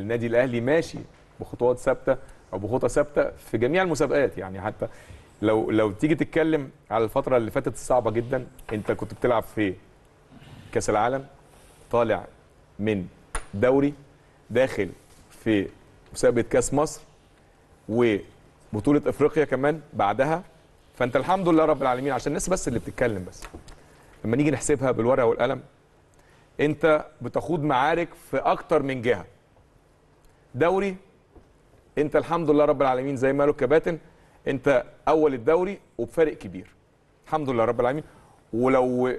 النادي الاهلي ماشي بخطوات ثابته او بخطى ثابته في جميع المسابقات يعني حتى لو لو تيجي تتكلم على الفتره اللي فاتت الصعبه جدا انت كنت بتلعب في كاس العالم طالع من دوري داخل في مسابقه كاس مصر وبطوله افريقيا كمان بعدها فانت الحمد لله رب العالمين عشان الناس بس اللي بتتكلم بس لما نيجي نحسبها بالورقه والقلم انت بتخوض معارك في اكتر من جهه دوري انت الحمد لله رب العالمين زي ما قالوا الكباتن انت اول الدوري وبفارق كبير الحمد لله رب العالمين ولو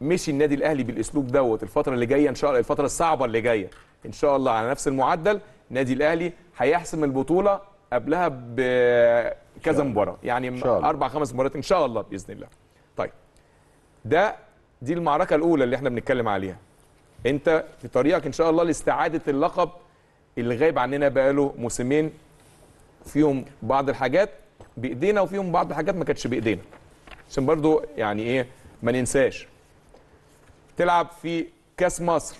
مشي النادي الاهلي بالاسلوب دوت الفتره اللي جايه ان شاء الله الفتره الصعبه اللي جايه ان شاء الله على نفس المعدل النادي الاهلي هيحسم البطوله قبلها بكذا مباراه يعني اربع خمس مباريات ان شاء الله باذن الله طيب ده دي المعركه الاولى اللي احنا بنتكلم عليها انت في طريقك ان شاء الله لاستعاده اللقب اللي غايب عننا بقاله موسمين فيهم بعض الحاجات بايدينا وفيهم بعض الحاجات ما كانتش بايدينا عشان برضو يعني ايه ما ننساش تلعب في كاس مصر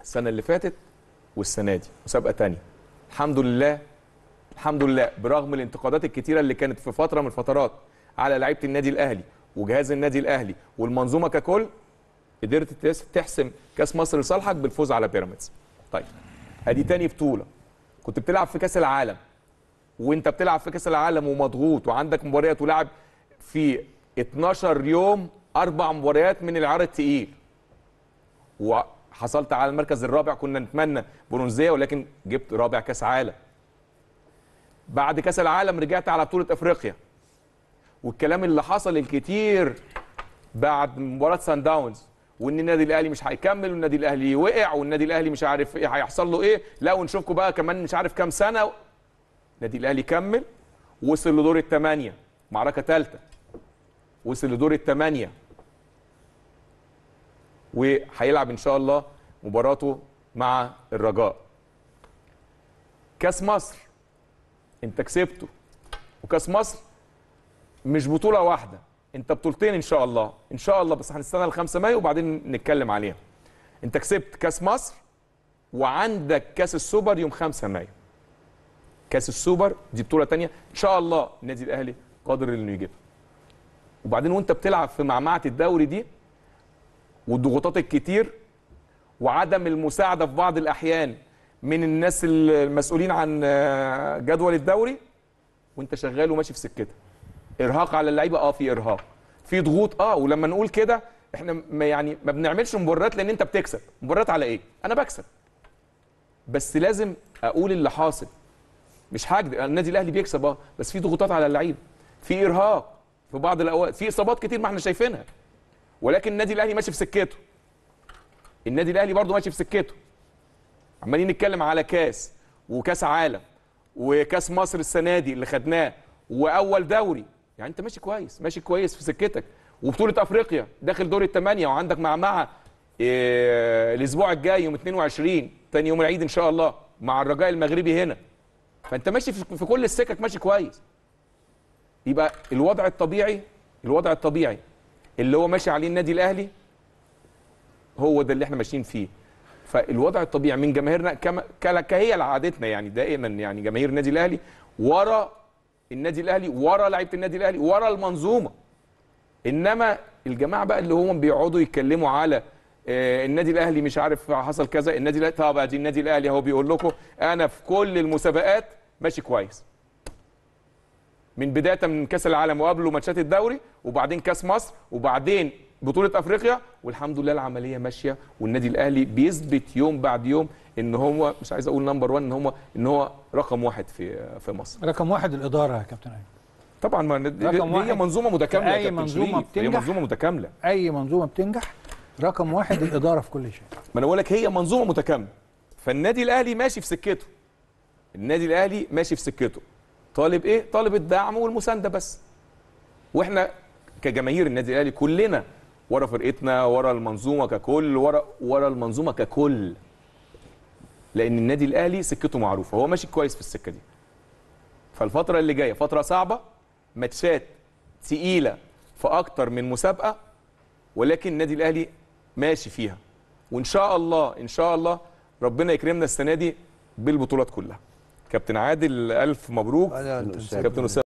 السنه اللي فاتت والسنه دي مسابقه تانية الحمد لله الحمد لله برغم الانتقادات الكتيره اللي كانت في فتره من الفترات على لعيبه النادي الاهلي وجهاز النادي الاهلي والمنظومه ككل قدرت تحسم كاس مصر لصالحك بالفوز على بيراميدز طيب ادي تاني بطوله كنت بتلعب في كاس العالم وانت بتلعب في كاس العالم ومضغوط وعندك مباريات ولعب في 12 يوم اربع مباريات من العار التقيل وحصلت على المركز الرابع كنا نتمنى برونزيه ولكن جبت رابع كاس عالم بعد كاس العالم رجعت على بطوله افريقيا والكلام اللي حصل الكتير بعد مباراه سان داونز وان النادي الاهلي مش هيكمل والنادي الاهلي وقع والنادي الاهلي مش عارف ايه هيحصل له ايه لا ونشوفكم بقى كمان مش عارف كام سنه النادي الاهلي كمل وصل لدور الثمانيه معركه ثالثه وصل لدور الثمانيه وهيلعب ان شاء الله مباراته مع الرجاء كاس مصر انت كسبته وكاس مصر مش بطوله واحده انت بطولتين ان شاء الله ان شاء الله بس هنستنى ال 5 مايو وبعدين نتكلم عليها انت كسبت كاس مصر وعندك كاس السوبر يوم 5 مايو كاس السوبر دي بطوله ثانيه ان شاء الله النادي الاهلي قادر انه يجيبها وبعدين وانت بتلعب في معمعه الدوري دي والضغوطات الكتير وعدم المساعده في بعض الاحيان من الناس المسؤولين عن آه، جدول الدوري وانت شغال وماشي في سكتك ارهاق على اللعيبه اه في ارهاق في ضغوط اه ولما نقول كده احنا ما يعني ما بنعملش مباريات لان انت بتكسب مباريات على ايه انا بكسب بس لازم اقول اللي حاصل مش حاجه يعني النادي الاهلي بيكسب اه بس في ضغوطات على اللعيبه في ارهاق في بعض الاوقات في اصابات كتير ما احنا شايفينها ولكن النادي الاهلي ماشي في سكته النادي الاهلي برضه ماشي في سكته عمالين نتكلم على كاس وكاس عالم وكاس مصر السنه دي اللي خدناه واول دوري يعني انت ماشي كويس ماشي كويس في سكتك وبطوله افريقيا داخل دور الثمانيه وعندك مع مع إيه الاسبوع الجاي يوم 22 ثاني يوم العيد ان شاء الله مع الرجاء المغربي هنا فانت ماشي في كل السكك ماشي كويس يبقى الوضع الطبيعي الوضع الطبيعي اللي هو ماشي عليه النادي الاهلي هو ده اللي احنا ماشيين فيه فالوضع الطبيعي من جماهيرنا كما كهي عادتنا يعني دائما يعني جماهير النادي الاهلي ورا النادي الاهلي ورا لعيبه النادي الاهلي ورا المنظومه انما الجماعه بقى اللي هم بيقعدوا يتكلموا على آه، النادي الاهلي مش عارف حصل كذا النادي الاهلي طب ادي النادي الاهلي اهو بيقول لكم انا في كل المسابقات ماشي كويس من بدايه من كاس العالم وقبله ماتشات الدوري وبعدين كاس مصر وبعدين بطوله افريقيا والحمد لله العمليه ماشيه والنادي الاهلي بيثبت يوم بعد يوم ان هو مش عايز اقول نمبر 1 ان هو ان هو رقم واحد في في مصر رقم واحد الاداره يا كابتن ايمن طبعا ما هي منظومه متكامله اي منظومه بتنجح هي منظومه متكامله اي منظومه بتنجح رقم واحد الاداره في كل شيء ما انا بقول لك هي منظومه متكامله فالنادي الاهلي ماشي في سكته النادي الاهلي ماشي في سكته طالب ايه طالب الدعم والمسانده بس واحنا كجماهير النادي الاهلي كلنا ورا فرقتنا ورا المنظومه ككل ورا ورا المنظومه ككل لان النادي الاهلي سكته معروفه هو ماشي كويس في السكه دي فالفتره اللي جايه فتره صعبه ماتشات تقيله في اكتر من مسابقه ولكن النادي الاهلي ماشي فيها وان شاء الله ان شاء الله ربنا يكرمنا السنه دي بالبطولات كلها كابتن عادل الف مبروك كابتن اسامه